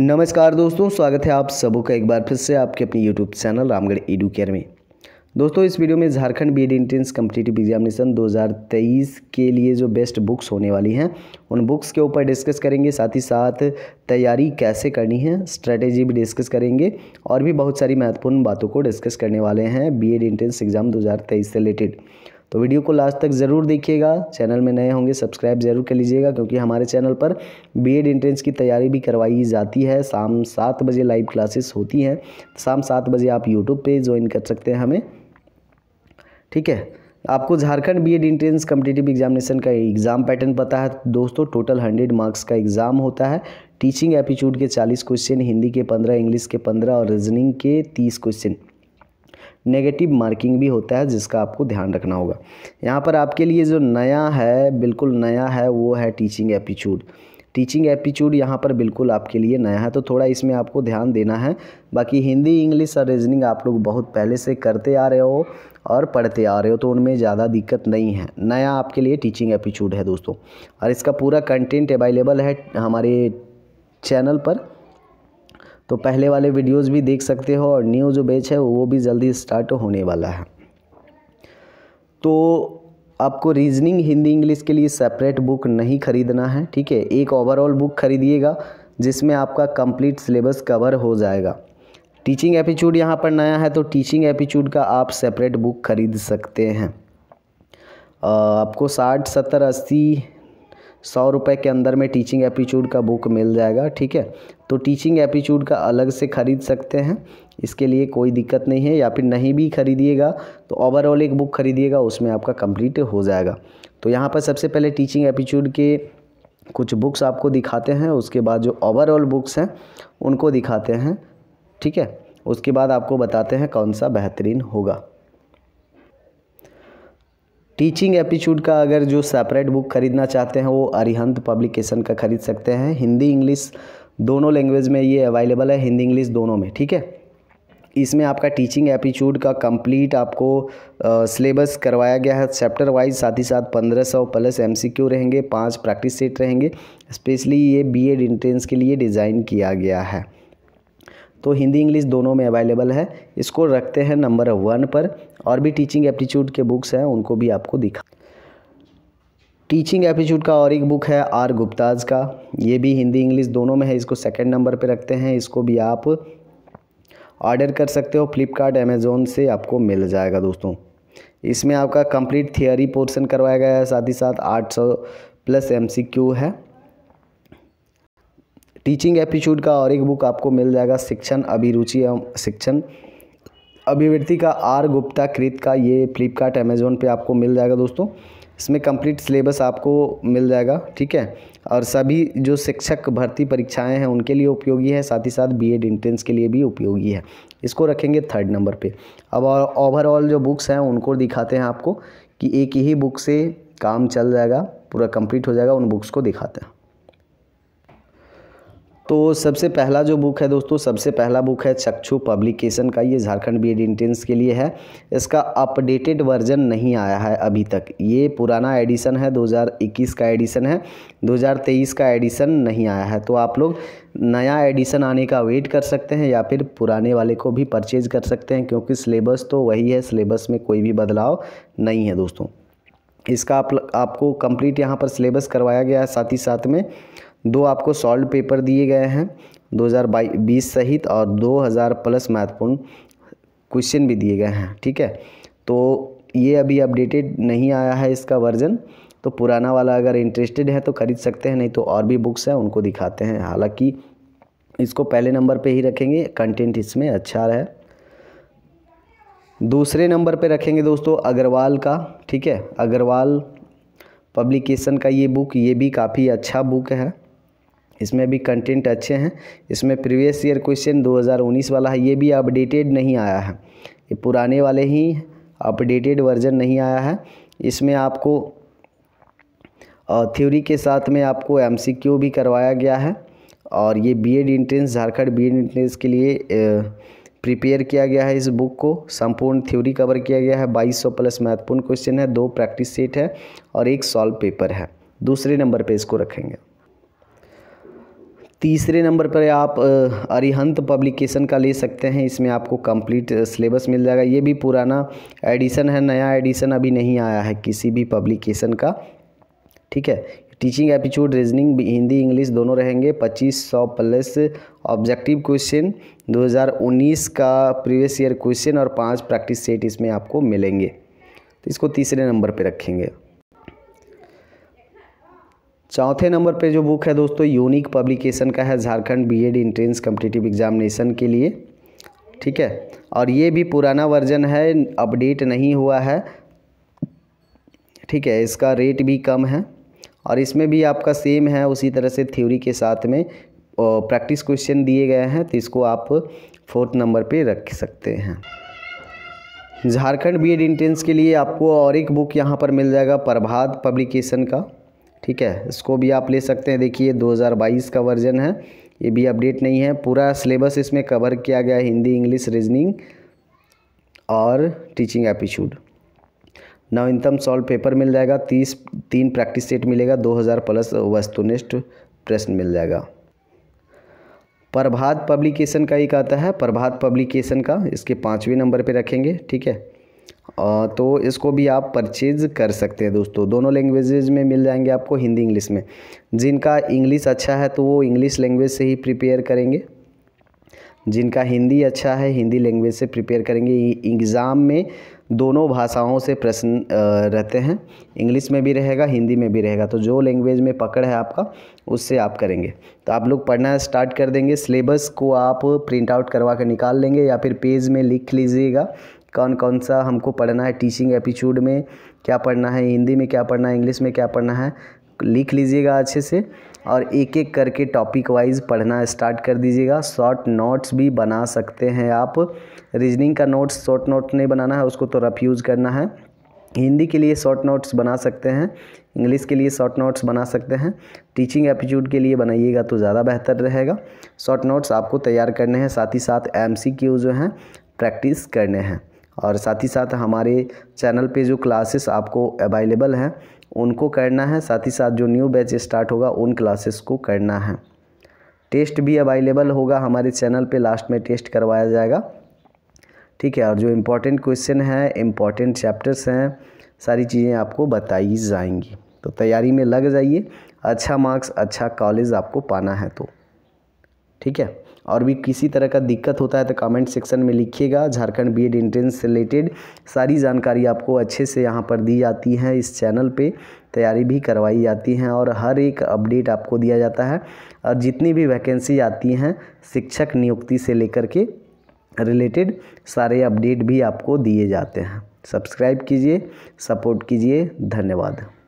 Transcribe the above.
नमस्कार दोस्तों स्वागत है आप सबका का एक बार फिर से आपके अपने YouTube channel Ramgarh edu care में दोस्तों इस वीडियो में Jharkhand B Ed entrance competitive examination 2023 के लिए जो बेस्ट बुक्स होने वाली हैं उन बुक्स के ऊपर डिस्कस करेंगे साथ ही साथ तैयारी कैसे करनी है स्ट्रेटेजी भी डिस्कस करेंगे और भी बहुत सारी महत्वपूर्ण बातों को डिस्कस करने वाले हैं एड इंट्रेंस एग्ज़ाम दो से रिलेटेड तो वीडियो को लास्ट तक ज़रूर देखिएगा चैनल में नए होंगे सब्सक्राइब ज़रूर कर लीजिएगा क्योंकि हमारे चैनल पर बीएड एंट्रेंस की तैयारी भी करवाई जाती है शाम सात बजे लाइव क्लासेस होती हैं शाम सात बजे आप यूट्यूब पर ज्वाइन कर सकते हैं हमें ठीक है आपको Jharkhand B Ed entrance competitive examination का एग्ज़ाम पैटर्न पता है दोस्तों टोटल हंड्रेड मार्क्स का एग्ज़ाम होता है टीचिंग एप्टीट्यूड के चालीस क्वेश्चन हिंदी के पंद्रह इंग्लिश के पंद्रह और रीजनिंग के तीस क्वेश्चन नेगेटिव मार्किंग भी होता है जिसका आपको ध्यान रखना होगा यहाँ पर आपके लिए जो नया है बिल्कुल नया है वो है टीचिंग एप्टीट्यूड टीचिंग एप्टीट्यूड यहाँ पर बिल्कुल आपके लिए नया है तो थोड़ा इसमें आपको ध्यान देना है बाकी हिंदी इंग्लिश और रीजनिंग आप लोग बहुत पहले से करते आ रहे हो और पढ़ते आ रहे हो तो उनमें ज़्यादा दिक्कत नहीं है नया आपके लिए टीचिंग एप्टीट्यूड है दोस्तों और इसका पूरा कंटेंट अवेलेबल है हमारे चैनल पर तो पहले वाले वीडियोस भी देख सकते हो और न्यू जो बैच है वो भी जल्दी स्टार्ट होने वाला है तो आपको रीजनिंग हिंदी इंग्लिश के लिए सेपरेट बुक नहीं ख़रीदना है ठीक है एक ओवरऑल बुक खरीदिएगा जिसमें आपका कंप्लीट सिलेबस कवर हो जाएगा टीचिंग एपीच्यूड यहाँ पर नया है तो टीचिंग एपीच्यूड का आप सेपरेट बुक खरीद सकते हैं आपको साठ सत्तर अस्सी सौ रुपये के अंदर में टीचिंग एप्टीट्यूड का बुक मिल जाएगा ठीक है तो टीचिंग एप्टीट्यूड का अलग से ख़रीद सकते हैं इसके लिए कोई दिक्कत नहीं है या फिर नहीं भी खरीदिएगा तो ओवरऑल एक बुक खरीदिएगा उसमें आपका कंप्लीट हो जाएगा तो यहाँ पर सबसे पहले टीचिंग एप्टीट्यूड के कुछ बुक्स आपको दिखाते हैं उसके बाद जो ओवरऑल बुक्स हैं उनको दिखाते हैं ठीक है उसके बाद आपको बताते हैं कौन सा बेहतरीन होगा टीचिंग एप्टीट्यूड का अगर जो सेपरेट बुक खरीदना चाहते हैं वो अरिहंत पब्लिकेशन का खरीद सकते हैं हिंदी इंग्लिश दोनों लैंग्वेज में ये अवेलेबल है हिंदी इंग्लिश दोनों में ठीक है इसमें आपका टीचिंग एप्टीट्यूड का कंप्लीट आपको सिलेबस करवाया गया है चैप्टर वाइज साथ ही साथ पंद्रह सौ प्लस एम सी क्यू रहेंगे पाँच प्रैक्टिस सेट रहेंगे स्पेशली ये बी एड इंट्रेंस के लिए डिज़ाइन किया गया है तो हिंदी इंग्लिश दोनों में अवेलेबल है इसको रखते हैं नंबर वन पर और भी टीचिंग एप्टीट्यूड के बुक्स हैं उनको भी आपको दिखा टीचिंग एप्टीट्यूड का और एक बुक है आर गुप्ताज का ये भी हिंदी इंग्लिश दोनों में है इसको सेकंड नंबर पे रखते हैं इसको भी आप ऑर्डर कर सकते हो फ्लिपकार्ट अमेज़ोन से आपको मिल जाएगा दोस्तों इसमें आपका कंप्लीट थियोरी पोर्शन करवाया गया है साथ ही साथ 800 प्लस एमसीक्यू है टीचिंग एप्टीट्यूड का और एक बुक आपको मिल जाएगा शिक्षण अभिरुचि एवं शिक्षण अभिवृत्ति का आर गुप्ता कृत का ये फ्लिपकार्ट अमेजोन पे आपको मिल जाएगा दोस्तों इसमें कंप्लीट सिलेबस आपको मिल जाएगा ठीक है और सभी जो शिक्षक भर्ती परीक्षाएं हैं उनके लिए उपयोगी है साथ ही साथ बीएड एंट्रेंस के लिए भी उपयोगी है इसको रखेंगे थर्ड नंबर पे अब और ओवरऑल जो बुक्स हैं उनको दिखाते हैं आपको कि एक ही बुक से काम चल जाएगा पूरा कंप्लीट हो जाएगा उन बुक्स को दिखाते हैं तो सबसे पहला जो बुक है दोस्तों सबसे पहला बुक है चक्षु पब्लिकेशन का ये झारखंड बी एड इंटेंस के लिए है इसका अपडेटेड वर्जन नहीं आया है अभी तक ये पुराना एडिशन है 2021 का एडिशन है 2023 का एडिशन नहीं आया है तो आप लोग नया एडिशन आने का वेट कर सकते हैं या फिर पुराने वाले को भी परचेज कर सकते हैं क्योंकि सिलेबस तो वही है सिलेबस में कोई भी बदलाव नहीं है दोस्तों इसका आप, आपको कंप्लीट यहाँ पर सिलेबस करवाया गया है साथ ही साथ में दो आपको सॉल्व पेपर दिए गए हैं 2020 सहित और 2000 प्लस महत्वपूर्ण क्वेश्चन भी दिए गए हैं ठीक है तो ये अभी अपडेटेड नहीं आया है इसका वर्जन तो पुराना वाला अगर इंटरेस्टेड है तो ख़रीद सकते हैं नहीं तो और भी बुक्स हैं उनको दिखाते हैं हालांकि इसको पहले नंबर पे ही रखेंगे कंटेंट इसमें अच्छा है दूसरे नंबर पे रखेंगे दोस्तों अग्रवाल का ठीक है अग्रवाल पब्लिकेशन का ये बुक ये भी काफ़ी अच्छा बुक है इसमें भी कंटेंट अच्छे हैं इसमें प्रीवियस ईयर क्वेश्चन 2019 वाला है ये भी अपडेटेड नहीं आया है ये पुराने वाले ही अपडेटेड वर्जन नहीं आया है इसमें आपको थ्योरी के साथ में आपको एम भी करवाया गया है और ये B Ed entrance Jharkhand Ed entrance के लिए प्रिपेयर किया गया है इस बुक को संपूर्ण थ्योरी कवर किया गया है 2200 प्लस महत्वपूर्ण क्वेश्चन है दो प्रैक्टिस सेट है और एक सॉल्व पेपर है दूसरे नंबर पे इसको रखेंगे तीसरे नंबर पर आप अरिहंत पब्लिकेशन का ले सकते हैं इसमें आपको कंप्लीट सिलेबस मिल जाएगा ये भी पुराना एडिशन है नया एडिशन अभी नहीं आया है किसी भी पब्लिकेशन का ठीक है teaching aptitude reasoning Hindi English दोनों रहेंगे 2500 प्लस ऑब्जेक्टिव क्वेश्चन 2019 का प्रीवियस ईयर क्वेश्चन और पांच प्रैक्टिस सेट इसमें आपको मिलेंगे तो इसको तीसरे नंबर पे रखेंगे चौथे नंबर पे जो बुक है दोस्तों यूनिक पब्लिकेशन का है Jharkhand B Ed entrance competitive examination के लिए ठीक है और ये भी पुराना वर्जन है अपडेट नहीं हुआ है ठीक है इसका रेट भी कम है और इसमें भी आपका सेम है उसी तरह से थ्योरी के साथ में प्रैक्टिस क्वेश्चन दिए गए हैं तो इसको आप फोर्थ नंबर पे रख सकते हैं झारखंड बीएड एंट्रेंस के लिए आपको और एक बुक यहाँ पर मिल जाएगा प्रभात पब्लिकेशन का ठीक है इसको भी आप ले सकते हैं देखिए 2022 का वर्जन है ये भी अपडेट नहीं है पूरा सिलेबस इसमें कवर किया गया है हिंदी इंग्लिश रीजनिंग और टीचिंग एपिशूड नवीनतम सॉल्व पेपर मिल जाएगा तीस तीन प्रैक्टिस सेट मिलेगा दो हज़ार प्लस वस्तुनिष्ठ प्रश्न मिल जाएगा प्रभात पब्लिकेशन का एक आता है प्रभात पब्लिकेशन का इसके पाँचवें नंबर पे रखेंगे ठीक है तो इसको भी आप परचेज़ कर सकते हैं दोस्तों दोनों लैंग्वेजेज में मिल जाएंगे आपको हिंदी इंग्लिश में जिनका इंग्लिश अच्छा है तो वो इंग्लिश लैंग्वेज से ही प्रिपेयर करेंगे जिनका हिंदी अच्छा है हिंदी लैंग्वेज से प्रिपेयर करेंगे एग्ज़ाम में दोनों भाषाओं से प्रश्न रहते हैं इंग्लिश में भी रहेगा हिंदी में भी रहेगा तो जो लैंग्वेज में पकड़ है आपका उससे आप करेंगे तो आप लोग पढ़ना स्टार्ट कर देंगे सिलेबस को आप प्रिंट आउट करवा कर निकाल लेंगे या फिर पेज में लिख लीजिएगा कौन कौन सा हमको पढ़ना है टीचिंग एपीचूड में क्या पढ़ना है हिंदी में क्या पढ़ना है इंग्लिश में क्या पढ़ना है लिख लीजिएगा अच्छे से और एक एक करके टॉपिक वाइज पढ़ना स्टार्ट कर दीजिएगा शॉर्ट नोट्स भी बना सकते हैं आप रीजनिंग का नोट्स शॉर्ट नोट नहीं बनाना है उसको तो रफ यूज़ करना है हिंदी के लिए शॉर्ट नोट्स बना सकते हैं इंग्लिश के लिए शॉर्ट नोट्स बना सकते हैं टीचिंग एप्टीट्यूड के लिए बनाइएगा तो ज़्यादा बेहतर रहेगा शॉर्ट नोट्स आपको तैयार करने हैं साथ ही साथ एम जो हैं प्रैक्टिस करने हैं और साथ ही साथ हमारे चैनल पे जो क्लासेस आपको अवेलेबल हैं उनको करना है साथ ही साथ जो न्यू बैच स्टार्ट होगा उन क्लासेस को करना है टेस्ट भी अवेलेबल होगा हमारे चैनल पे लास्ट में टेस्ट करवाया जाएगा ठीक है और जो इम्पोर्टेंट क्वेश्चन है इम्पॉर्टेंट चैप्टर्स हैं सारी चीज़ें आपको बताई जाएंगी तो तैयारी में लग जाइए अच्छा मार्क्स अच्छा कॉलेज आपको पाना है तो ठीक है और भी किसी तरह का दिक्कत होता है तो कमेंट सेक्शन में लिखिएगा झारखंड बीएड एंट्रेंस से रिलेटेड सारी जानकारी आपको अच्छे से यहाँ पर दी जाती है इस चैनल पे तैयारी भी करवाई जाती है और हर एक अपडेट आपको दिया जाता है और जितनी भी वैकेंसी आती हैं शिक्षक नियुक्ति से लेकर के रिलेटेड सारे अपडेट भी आपको दिए जाते हैं सब्सक्राइब कीजिए सपोर्ट कीजिए धन्यवाद